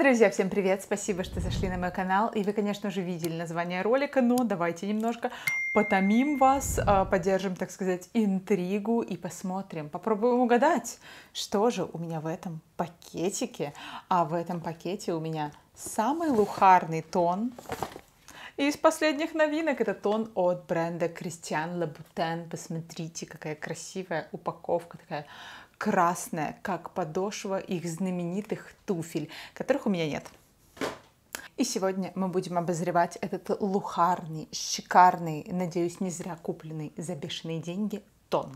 Друзья, всем привет! Спасибо, что зашли на мой канал. И вы, конечно же, видели название ролика, но давайте немножко потомим вас, а, поддержим, так сказать, интригу и посмотрим, попробуем угадать, что же у меня в этом пакетике. А в этом пакете у меня самый лухарный тон. И из последних новинок это тон от бренда Christian Louboutin. Посмотрите, какая красивая упаковка, такая красная, как подошва их знаменитых туфель, которых у меня нет. И сегодня мы будем обозревать этот лухарный, шикарный, надеюсь, не зря купленный за бешеные деньги тон.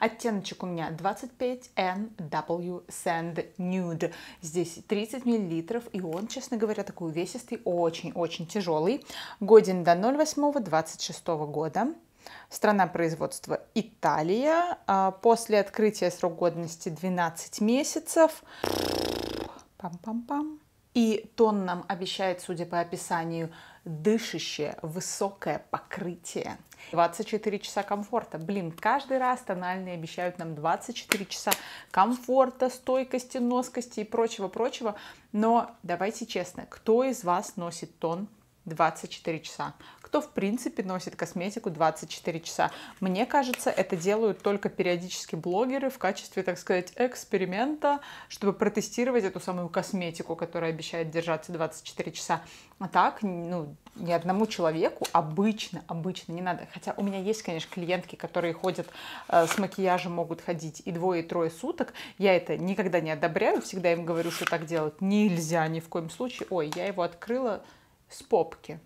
Оттеночек у меня 25 NW Sand Nude. Здесь 30 мл, и он, честно говоря, такой увесистый, очень-очень тяжелый. Годен до 08-26 года. Страна производства Италия. А, после открытия срок годности 12 месяцев. Пам-пам-пам. И тон нам обещает, судя по описанию, дышащее, высокое покрытие. 24 часа комфорта. Блин, каждый раз тональные обещают нам 24 часа комфорта, стойкости, носкости и прочего-прочего. Но давайте честно, кто из вас носит тон 24 часа? кто, в принципе, носит косметику 24 часа. Мне кажется, это делают только периодически блогеры в качестве, так сказать, эксперимента, чтобы протестировать эту самую косметику, которая обещает держаться 24 часа. А так, ну, ни одному человеку обычно, обычно не надо. Хотя у меня есть, конечно, клиентки, которые ходят э, с макияжем, могут ходить и двое, и трое суток. Я это никогда не одобряю, всегда им говорю, что так делать нельзя ни в коем случае. Ой, я его открыла с попки.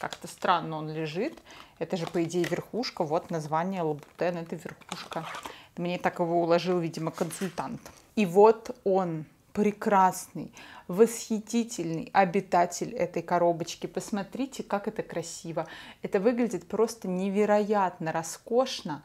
Как-то странно он лежит. Это же, по идее, верхушка. Вот название лабутен, это верхушка. Мне так его уложил, видимо, консультант. И вот он, прекрасный, восхитительный обитатель этой коробочки. Посмотрите, как это красиво. Это выглядит просто невероятно роскошно.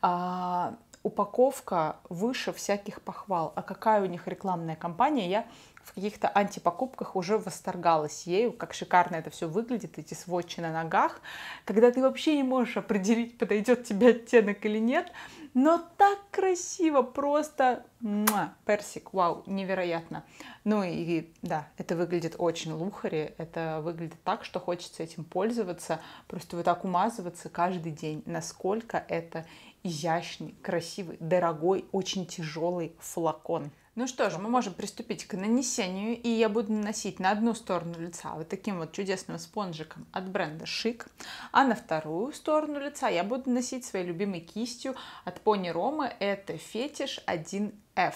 А, упаковка выше всяких похвал. А какая у них рекламная кампания, я в каких-то антипокупках уже восторгалась ею, как шикарно это все выглядит, эти сводчи на ногах, когда ты вообще не можешь определить, подойдет тебе оттенок или нет, но так красиво, просто муа, персик, вау, невероятно. Ну и да, это выглядит очень лухари, это выглядит так, что хочется этим пользоваться, просто вот так умазываться каждый день, насколько это изящный, красивый, дорогой, очень тяжелый флакон. Ну что же, мы можем приступить к нанесению, и я буду наносить на одну сторону лица вот таким вот чудесным спонжиком от бренда Шик, а на вторую сторону лица я буду наносить своей любимой кистью от Пони Ромы, это фетиш 1F.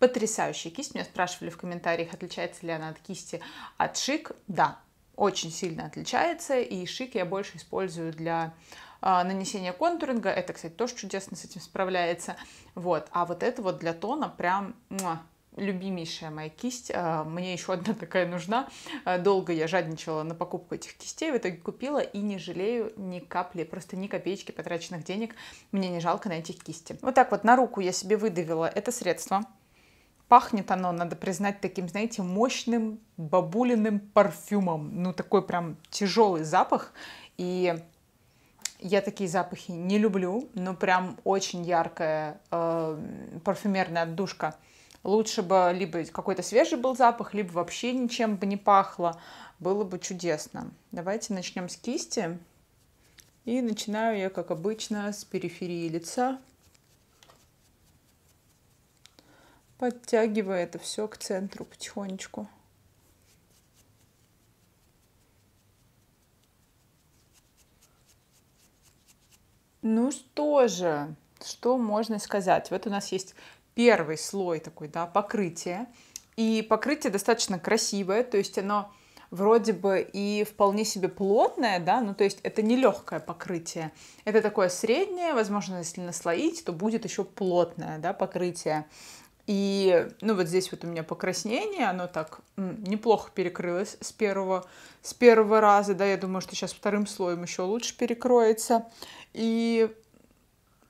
Потрясающая кисть, меня спрашивали в комментариях, отличается ли она от кисти от Шик, да, очень сильно отличается, и Шик я больше использую для а, нанесение контуринга, это, кстати, тоже чудесно с этим справляется. Вот. А вот это вот для тона прям любимейшая моя кисть. А, мне еще одна такая нужна. А, долго я жадничала на покупку этих кистей, в итоге купила и не жалею ни капли, просто ни копеечки потраченных денег. Мне не жалко на этих кисти. Вот так вот на руку я себе выдавила это средство. Пахнет оно, надо признать, таким, знаете, мощным бабулиным парфюмом. Ну, такой прям тяжелый запах. И я такие запахи не люблю, но прям очень яркая э, парфюмерная отдушка. Лучше бы либо какой-то свежий был запах, либо вообще ничем бы не пахло. Было бы чудесно. Давайте начнем с кисти. И начинаю я, как обычно, с периферии лица. Подтягивая это все к центру потихонечку. Ну что же, что можно сказать? Вот у нас есть первый слой такой, да, покрытие. И покрытие достаточно красивое, то есть оно вроде бы и вполне себе плотное, да, ну то есть это не легкое покрытие, это такое среднее, возможно, если наслоить, то будет еще плотное, да, покрытие. И, ну, вот здесь вот у меня покраснение, оно так неплохо перекрылось с первого, с первого раза, да, я думаю, что сейчас вторым слоем еще лучше перекроется. И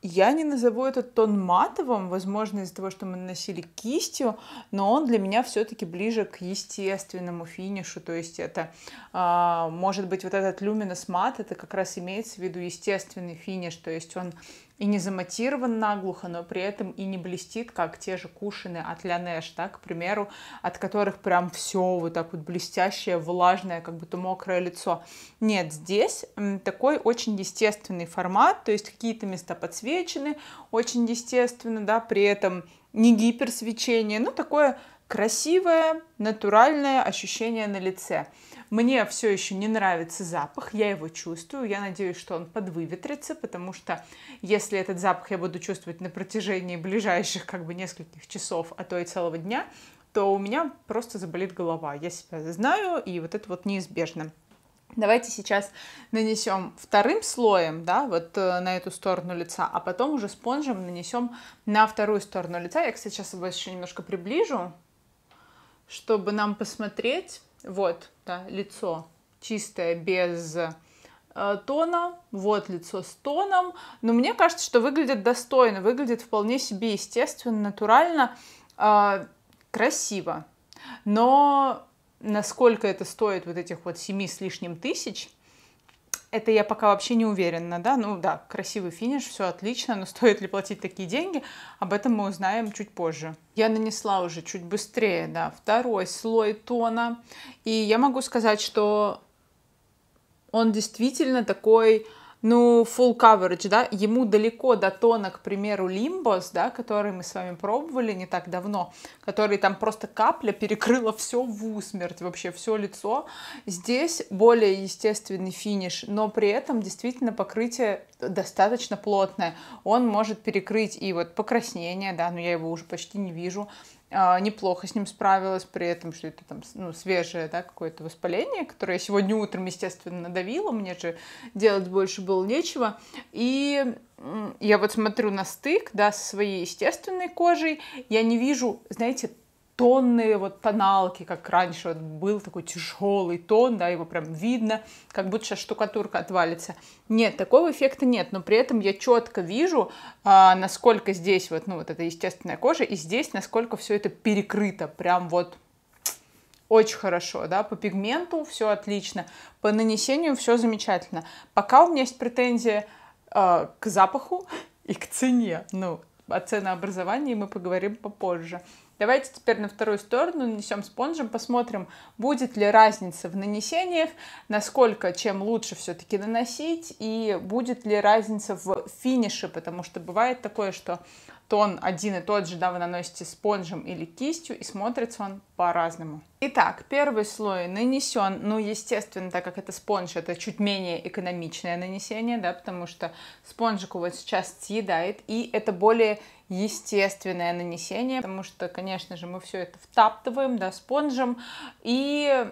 я не назову этот тон матовым, возможно, из-за того, что мы наносили кистью, но он для меня все-таки ближе к естественному финишу, то есть это, а, может быть, вот этот люминус мат, это как раз имеется в виду естественный финиш, то есть он и не заматирован наглухо, но при этом и не блестит, как те же кушины от Лянеш, да, к примеру, от которых прям все вот так вот блестящее, влажное, как будто мокрое лицо. Нет, здесь такой очень естественный формат, то есть какие-то места подсвечены очень естественно, да, при этом не гиперсвечение, но такое красивое, натуральное ощущение на лице. Мне все еще не нравится запах, я его чувствую. Я надеюсь, что он подвыветрится, потому что если этот запах я буду чувствовать на протяжении ближайших как бы нескольких часов, а то и целого дня, то у меня просто заболит голова. Я себя знаю, и вот это вот неизбежно. Давайте сейчас нанесем вторым слоем, да, вот э, на эту сторону лица, а потом уже спонжем нанесем на вторую сторону лица. Я, кстати, сейчас его еще немножко приближу, чтобы нам посмотреть, вот, да, лицо чистое, без э, тона, вот лицо с тоном, но мне кажется, что выглядит достойно, выглядит вполне себе естественно, натурально, э, красиво. Но насколько это стоит вот этих вот семи с лишним тысяч – это я пока вообще не уверена, да, ну да, красивый финиш, все отлично, но стоит ли платить такие деньги, об этом мы узнаем чуть позже. Я нанесла уже чуть быстрее, да, второй слой тона, и я могу сказать, что он действительно такой ну, full coverage, да, ему далеко до тона, к примеру, Limbos, да, который мы с вами пробовали не так давно, который там просто капля перекрыла все в усмерть, вообще все лицо. Здесь более естественный финиш, но при этом действительно покрытие достаточно плотное, он может перекрыть и вот покраснение, да, но я его уже почти не вижу, а, неплохо с ним справилась, при этом, что это там ну, свежее да, какое-то воспаление, которое я сегодня утром, естественно, надавила, мне же делать больше было нечего. И я вот смотрю на стык, да, со своей естественной кожей, я не вижу, знаете, тонные вот тоналки, как раньше вот был такой тяжелый тон, да, его прям видно, как будто сейчас штукатурка отвалится. Нет, такого эффекта нет, но при этом я четко вижу, а, насколько здесь вот, ну вот эта естественная кожа, и здесь насколько все это перекрыто, прям вот очень хорошо, да, по пигменту все отлично, по нанесению все замечательно. Пока у меня есть претензия э, а, к запаху и к цене, ну, о ценообразовании мы поговорим попозже. Давайте теперь на вторую сторону нанесем спонжем, посмотрим, будет ли разница в нанесениях, насколько чем лучше все-таки наносить и будет ли разница в финише, потому что бывает такое, что тон один и тот же, да, вы наносите спонжем или кистью, и смотрится он по-разному. Итак, первый слой нанесен, ну, естественно, так как это спонж, это чуть менее экономичное нанесение, да, потому что спонжик вот сейчас съедает, и это более естественное нанесение, потому что, конечно же, мы все это втаптываем, да, спонжем, и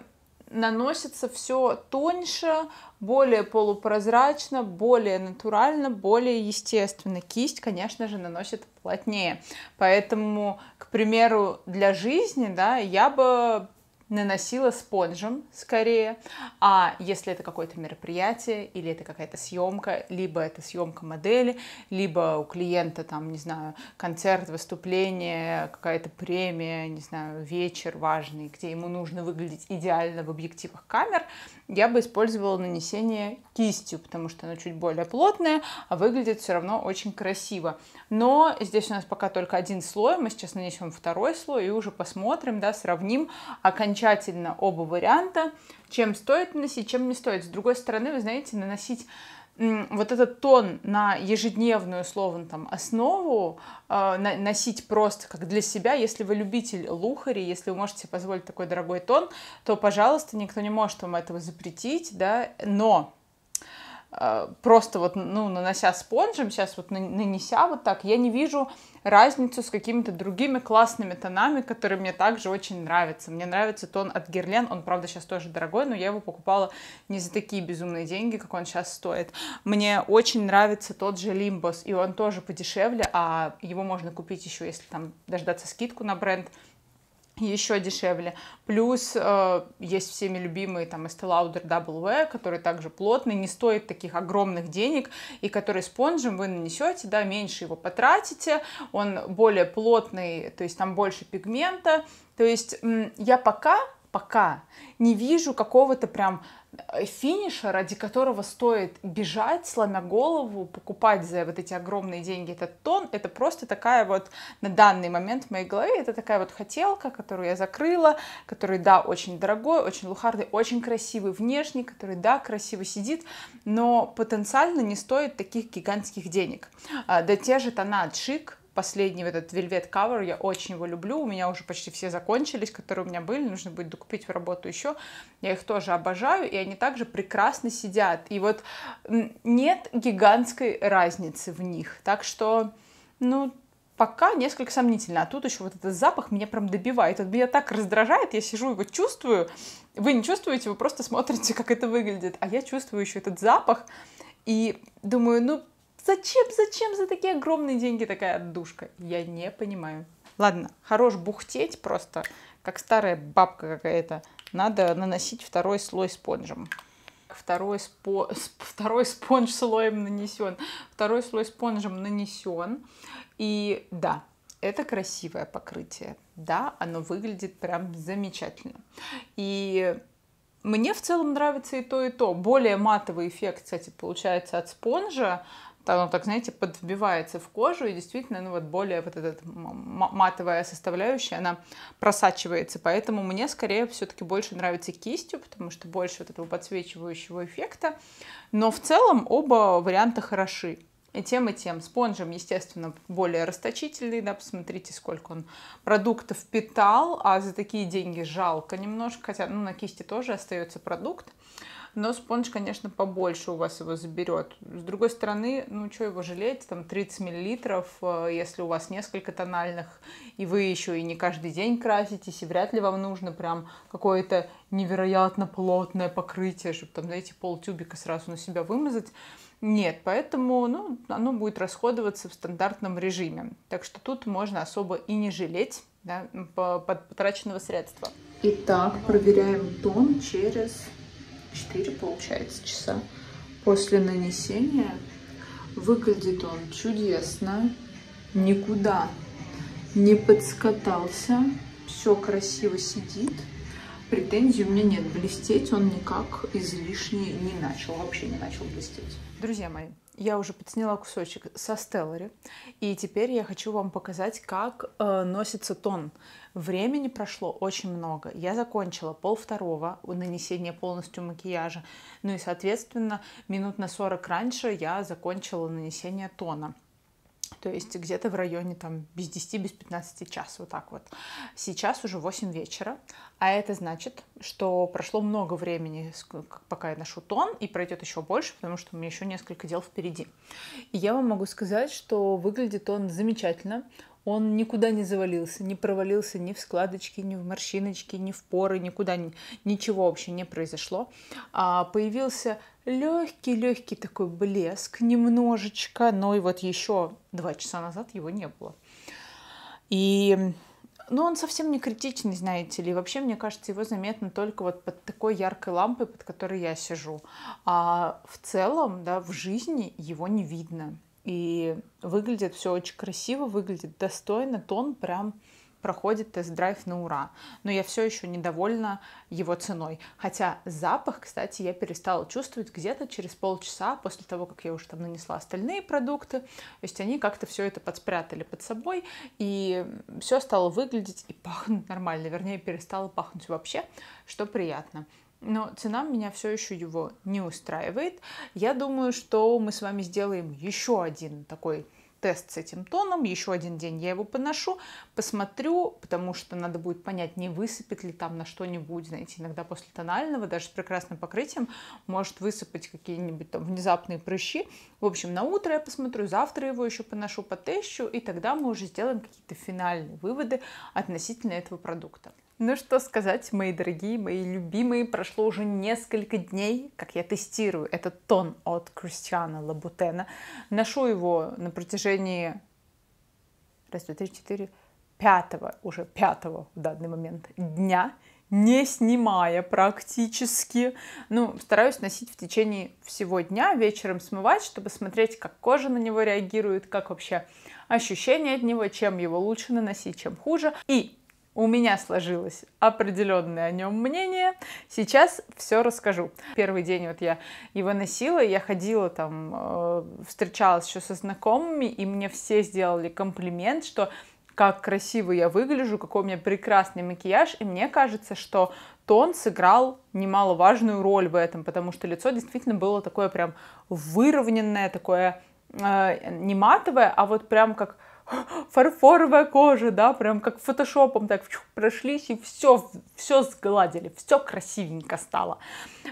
наносится все тоньше, более полупрозрачно, более натурально, более естественно. Кисть, конечно же, наносит плотнее. Поэтому, к примеру, для жизни, да, я бы наносила спонжем скорее, а если это какое-то мероприятие или это какая-то съемка, либо это съемка модели, либо у клиента там, не знаю, концерт, выступление, какая-то премия, не знаю, вечер важный, где ему нужно выглядеть идеально в объективах камер, я бы использовала нанесение кистью, потому что оно чуть более плотное, а выглядит все равно очень красиво. Но здесь у нас пока только один слой, мы сейчас нанесем второй слой и уже посмотрим, да, сравним окончательно тщательно оба варианта, чем стоит наносить, чем не стоит. С другой стороны, вы знаете, наносить вот этот тон на ежедневную, словно там, основу э, носить просто как для себя. Если вы любитель лухари, если вы можете себе позволить такой дорогой тон, то, пожалуйста, никто не может вам этого запретить, да, но Э, просто вот, ну, нанося спонжем, сейчас вот нанеся вот так, я не вижу разницу с какими-то другими классными тонами, которые мне также очень нравятся. Мне нравится тон от Герлен, он, правда, сейчас тоже дорогой, но я его покупала не за такие безумные деньги, как он сейчас стоит. Мне очень нравится тот же Лимбос и он тоже подешевле, а его можно купить еще, если там дождаться скидку на бренд – еще дешевле. Плюс э, есть всеми любимые там Estee Lauder Double Wear, который также плотный, не стоит таких огромных денег, и который спонжем вы нанесете, да, меньше его потратите, он более плотный, то есть там больше пигмента. То есть я пока, пока не вижу какого-то прям финиша, ради которого стоит бежать, сломя голову, покупать за вот эти огромные деньги этот тон, это просто такая вот на данный момент в моей голове, это такая вот хотелка, которую я закрыла, который, да, очень дорогой, очень лухарный, очень красивый внешний, который, да, красиво сидит, но потенциально не стоит таких гигантских денег. А, да те же тона шик последний этот Velvet Cover, я очень его люблю, у меня уже почти все закончились, которые у меня были, нужно будет докупить в работу еще, я их тоже обожаю, и они также прекрасно сидят, и вот нет гигантской разницы в них, так что, ну, пока несколько сомнительно, а тут еще вот этот запах меня прям добивает, он меня так раздражает, я сижу его чувствую, вы не чувствуете, вы просто смотрите, как это выглядит, а я чувствую еще этот запах, и думаю, ну, Зачем, зачем за такие огромные деньги такая отдушка? Я не понимаю. Ладно, хорош бухтеть просто, как старая бабка какая-то. Надо наносить второй слой спонжем. Второй, спо... второй спонж слоем нанесен. Второй слой спонжем нанесен. И да, это красивое покрытие. Да, оно выглядит прям замечательно. И мне в целом нравится и то, и то. Более матовый эффект, кстати, получается от спонжа, оно так, знаете, подвбивается в кожу, и действительно, ну вот более вот эта матовая составляющая, она просачивается, поэтому мне скорее все-таки больше нравится кистью, потому что больше вот этого подсвечивающего эффекта, но в целом оба варианта хороши. И тем, и тем. Спонжем, естественно, более расточительный, да, посмотрите, сколько он продуктов питал, а за такие деньги жалко немножко, хотя, ну, на кисти тоже остается продукт но спонж, конечно, побольше у вас его заберет. С другой стороны, ну что его жалеть, там 30 миллилитров, э, если у вас несколько тональных, и вы еще и не каждый день краситесь, и вряд ли вам нужно прям какое-то невероятно плотное покрытие, чтобы там, знаете, полтюбика сразу на себя вымазать. Нет, поэтому ну, оно будет расходоваться в стандартном режиме. Так что тут можно особо и не жалеть да, потраченного средства. Итак, проверяем тон через 4, получается, часа после нанесения. Выглядит он чудесно, никуда не подскатался, все красиво сидит. Претензий у меня нет, блестеть он никак излишне не начал, вообще не начал блестеть. Друзья мои, я уже подсняла кусочек со Стеллари, и теперь я хочу вам показать, как э, носится тон. Времени прошло очень много. Я закончила пол второго нанесения полностью макияжа, ну и, соответственно, минут на 40 раньше я закончила нанесение тона то есть где-то в районе там без 10, без 15 час, вот так вот. Сейчас уже 8 вечера, а это значит, что прошло много времени, пока я ношу тон, и пройдет еще больше, потому что у меня еще несколько дел впереди. И я вам могу сказать, что выглядит он замечательно, он никуда не завалился, не провалился ни в складочки, ни в морщиночки, ни в поры, никуда, ничего вообще не произошло. А появился легкий-легкий такой блеск немножечко, но и вот еще два часа назад его не было. И ну он совсем не критичный, знаете ли. вообще, мне кажется, его заметно только вот под такой яркой лампой, под которой я сижу. А в целом, да, в жизни его не видно. И выглядит все очень красиво, выглядит достойно. Тон прям проходит тест-драйв на ура, но я все еще недовольна его ценой. Хотя запах, кстати, я перестала чувствовать где-то через полчаса после того, как я уже там нанесла остальные продукты. То есть они как-то все это подспрятали под собой, и все стало выглядеть и пахнуть нормально, вернее, перестало пахнуть вообще, что приятно но цена меня все еще его не устраивает. Я думаю, что мы с вами сделаем еще один такой тест с этим тоном, еще один день я его поношу, посмотрю, потому что надо будет понять, не высыпет ли там на что-нибудь, знаете, иногда после тонального, даже с прекрасным покрытием, может высыпать какие-нибудь там внезапные прыщи. В общем, на утро я посмотрю, завтра его еще поношу, потещу, и тогда мы уже сделаем какие-то финальные выводы относительно этого продукта. Ну что сказать, мои дорогие, мои любимые, прошло уже несколько дней, как я тестирую этот тон от Кристиана Лабутена. Ношу его на протяжении... Раз, два, три, четыре... Пятого, уже пятого в данный момент дня, не снимая практически. Ну, стараюсь носить в течение всего дня, вечером смывать, чтобы смотреть, как кожа на него реагирует, как вообще ощущения от него, чем его лучше наносить, чем хуже. И у меня сложилось определенное о нем мнение. Сейчас все расскажу. Первый день вот я его носила, я ходила там, э, встречалась еще со знакомыми, и мне все сделали комплимент, что как красиво я выгляжу, какой у меня прекрасный макияж, и мне кажется, что тон сыграл немаловажную роль в этом, потому что лицо действительно было такое прям выровненное, такое э, не матовое, а вот прям как фарфоровая кожа, да, прям как фотошопом так чух, прошлись и все, все сгладили, все красивенько стало.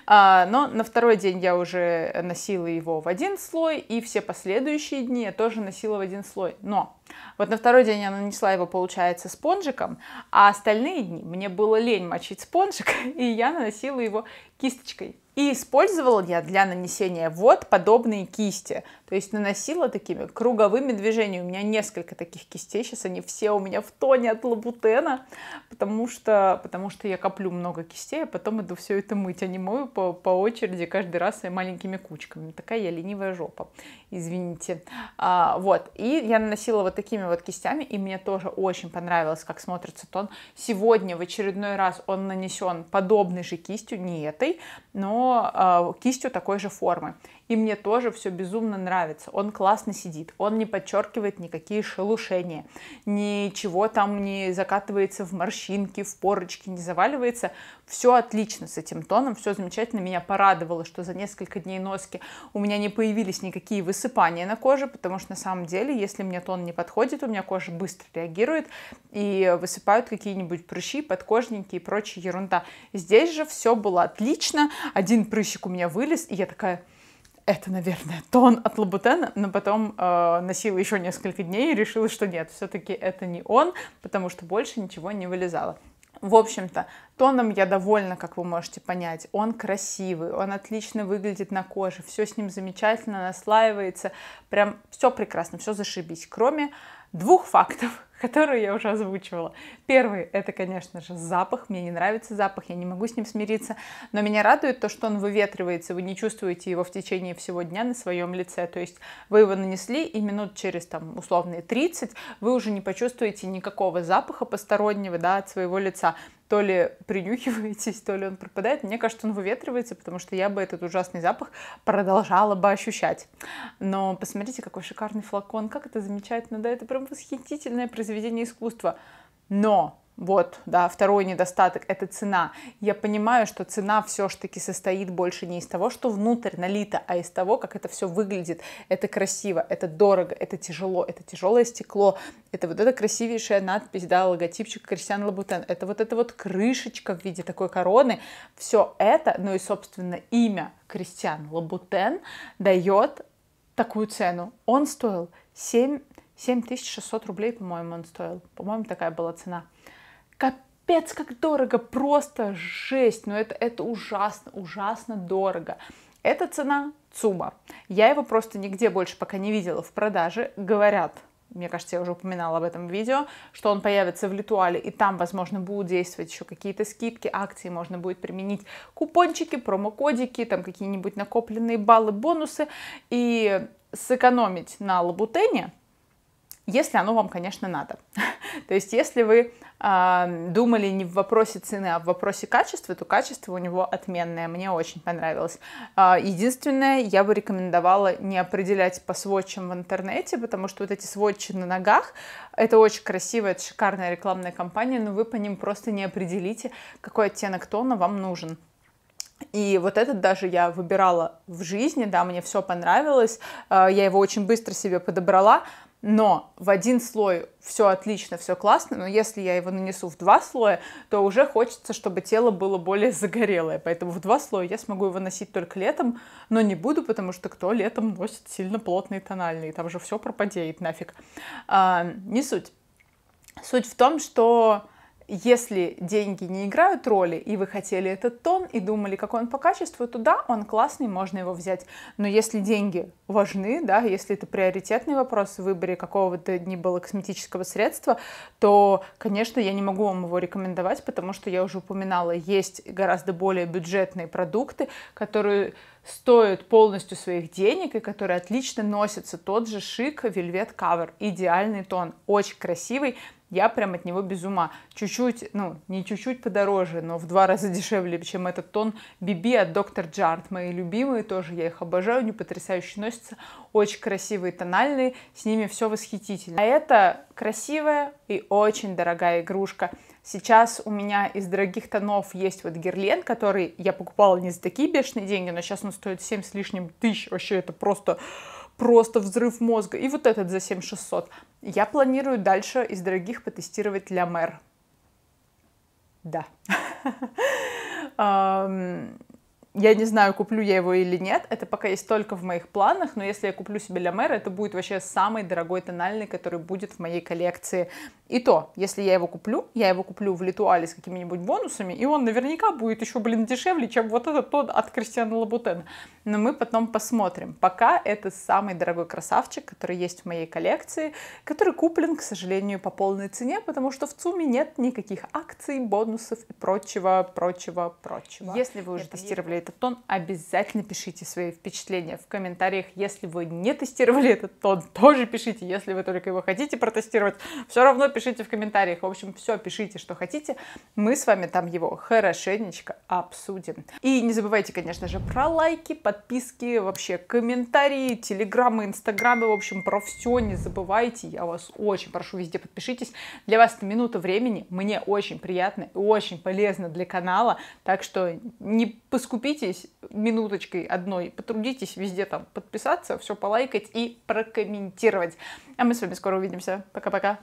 А, но на второй день я уже носила его в один слой, и все последующие дни я тоже носила в один слой. Но вот на второй день я нанесла его, получается, спонжиком, а остальные дни мне было лень мочить спонжик, и я наносила его кисточкой. И использовала я для нанесения вот подобные кисти. То есть наносила такими круговыми движениями. У меня несколько таких кистей. Сейчас они все у меня в тоне от лабутена. Потому что, потому что я коплю много кистей, а потом иду все это мыть. А не мою по, по очереди каждый раз своими маленькими кучками. Такая я ленивая жопа. Извините. А, вот. И я наносила вот такими вот кистями, и мне тоже очень понравилось, как смотрится тон. Сегодня в очередной раз он нанесен подобной же кистью, не этой, но э, кистью такой же формы и мне тоже все безумно нравится. Он классно сидит, он не подчеркивает никакие шелушения, ничего там не закатывается в морщинки, в порочки, не заваливается. Все отлично с этим тоном, все замечательно. Меня порадовало, что за несколько дней носки у меня не появились никакие высыпания на коже, потому что на самом деле, если мне тон не подходит, у меня кожа быстро реагирует и высыпают какие-нибудь прыщи, подкожники и прочая ерунда. Здесь же все было отлично, один прыщик у меня вылез, и я такая, это, наверное, тон от Лабутена, но потом э, носила еще несколько дней и решила, что нет, все-таки это не он, потому что больше ничего не вылезало. В общем-то, тоном я довольна, как вы можете понять. Он красивый, он отлично выглядит на коже, все с ним замечательно наслаивается, прям все прекрасно, все зашибись, кроме двух фактов, которую я уже озвучивала. Первый — это, конечно же, запах. Мне не нравится запах, я не могу с ним смириться. Но меня радует то, что он выветривается, вы не чувствуете его в течение всего дня на своем лице. То есть вы его нанесли, и минут через, там, условные 30 вы уже не почувствуете никакого запаха постороннего да, от своего лица то ли принюхиваетесь, то ли он пропадает. Мне кажется, он выветривается, потому что я бы этот ужасный запах продолжала бы ощущать. Но посмотрите, какой шикарный флакон, как это замечательно, да, это прям восхитительное произведение искусства. Но вот, да, второй недостаток – это цена. Я понимаю, что цена все-таки состоит больше не из того, что внутрь налито, а из того, как это все выглядит. Это красиво, это дорого, это тяжело, это тяжелое стекло, это вот эта красивейшая надпись, да, логотипчик Кристиан Лабутен, это вот эта вот крышечка в виде такой короны. Все это, ну и, собственно, имя Кристиан Лабутен дает такую цену. Он стоил 7, 7600 рублей, по-моему, он стоил. По-моему, такая была цена капец как дорого, просто жесть, но ну, это, это ужасно, ужасно дорого. Эта цена ЦУМа. Я его просто нигде больше пока не видела в продаже. Говорят, мне кажется, я уже упоминала об этом видео, что он появится в Литуале, и там, возможно, будут действовать еще какие-то скидки, акции, можно будет применить купончики, промокодики, там какие-нибудь накопленные баллы, бонусы, и сэкономить на лабутене, если оно вам, конечно, надо. То есть, если вы думали не в вопросе цены, а в вопросе качества, то качество у него отменное, мне очень понравилось. А, единственное, я бы рекомендовала не определять по сводчам в интернете, потому что вот эти сводчи на ногах, это очень красивая, это шикарная рекламная кампания, но вы по ним просто не определите, какой оттенок тона вам нужен. И вот этот даже я выбирала в жизни, да, мне все понравилось, а, я его очень быстро себе подобрала, но в один слой все отлично, все классно, но если я его нанесу в два слоя, то уже хочется, чтобы тело было более загорелое. Поэтому в два слоя я смогу его носить только летом, но не буду, потому что кто летом носит сильно плотные тональные, там же все пропадеет нафиг. А, не суть. Суть в том, что если деньги не играют роли, и вы хотели этот тон, и думали, какой он по качеству, то да, он классный, можно его взять. Но если деньги важны, да, если это приоритетный вопрос в выборе какого-то ни было косметического средства, то, конечно, я не могу вам его рекомендовать, потому что я уже упоминала, есть гораздо более бюджетные продукты, которые стоят полностью своих денег и которые отлично носятся. Тот же шик Velvet Cover, идеальный тон, очень красивый, я прям от него без ума. Чуть-чуть, ну, не чуть-чуть подороже, но в два раза дешевле, чем этот тон Биби от Доктор Джард. Мои любимые тоже, я их обожаю, они потрясающе носятся. Очень красивые тональные, с ними все восхитительно. А это красивая и очень дорогая игрушка. Сейчас у меня из дорогих тонов есть вот герлен, который я покупала не за такие бешеные деньги, но сейчас он стоит 7 с лишним тысяч. Вообще это просто просто взрыв мозга. И вот этот за 7600. Я планирую дальше из дорогих потестировать Ля Мэр. Да. я не знаю, куплю я его или нет, это пока есть только в моих планах, но если я куплю себе для мэра, это будет вообще самый дорогой тональный, который будет в моей коллекции. И то, если я его куплю, я его куплю в Литуале с какими-нибудь бонусами, и он наверняка будет еще, блин, дешевле, чем вот этот тот от Кристиана Лабутена. Но мы потом посмотрим. Пока это самый дорогой красавчик, который есть в моей коллекции, который куплен, к сожалению, по полной цене, потому что в ЦУМе нет никаких акций, бонусов и прочего, прочего, прочего. Если вы уже это тестировали этот тон, обязательно пишите свои впечатления в комментариях. Если вы не тестировали этот тон, тоже пишите. Если вы только его хотите протестировать, все равно пишите в комментариях. В общем, все, пишите, что хотите. Мы с вами там его хорошенечко обсудим. И не забывайте, конечно же, про лайки, подписки, вообще комментарии, телеграммы, инстаграмы. В общем, про все не забывайте. Я вас очень прошу, везде подпишитесь. Для вас это минута времени. Мне очень приятно и очень полезно для канала. Так что не поскупите поделитесь минуточкой одной, потрудитесь везде там подписаться, все полайкать и прокомментировать. А мы с вами скоро увидимся. Пока-пока.